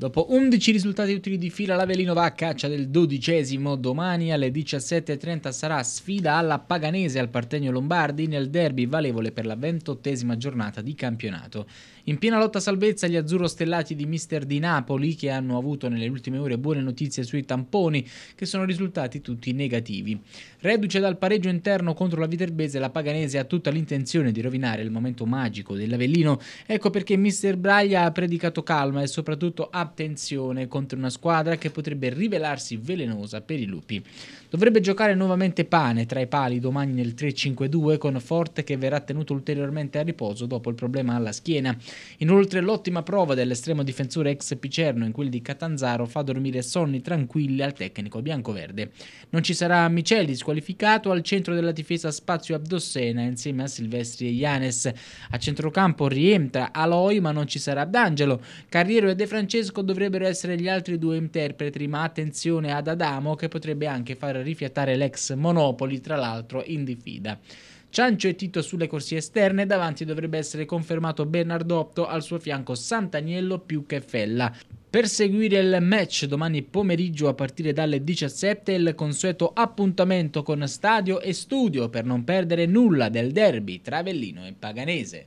Dopo 11 risultati utili di fila, l'Avellino va a caccia del dodicesimo. Domani alle 17.30 sarà sfida alla Paganese al Partenio Lombardi nel derby valevole per la ventottesima giornata di campionato. In piena lotta salvezza gli azzurro stellati di Mister di Napoli che hanno avuto nelle ultime ore buone notizie sui tamponi che sono risultati tutti negativi. Reduce dal pareggio interno contro la Viterbese, la Paganese ha tutta l'intenzione di rovinare il momento magico dell'Avellino. Ecco perché Mister Braglia ha predicato calma e soprattutto ha attenzione contro una squadra che potrebbe rivelarsi velenosa per i lupi. Dovrebbe giocare nuovamente Pane tra i pali domani nel 3-5-2 con Forte che verrà tenuto ulteriormente a riposo dopo il problema alla schiena. Inoltre l'ottima prova dell'estremo difensore ex Picerno in quel di Catanzaro fa dormire sonni tranquilli al tecnico biancoverde. Non ci sarà Miceli squalificato al centro della difesa Spazio Abdossena insieme a Silvestri e Ianes. A centrocampo rientra Aloy ma non ci sarà D'Angelo. Carriero e De Francesco Francesco dovrebbero essere gli altri due interpreti, ma attenzione ad Adamo che potrebbe anche far rifiatare l'ex Monopoli, tra l'altro in difida. Ciancio e Tito sulle corsie esterne, davanti dovrebbe essere confermato Bernardotto, al suo fianco Sant'Agnello più che Fella. Per seguire il match domani pomeriggio a partire dalle 17 il consueto appuntamento con stadio e studio per non perdere nulla del derby tra Vellino e Paganese.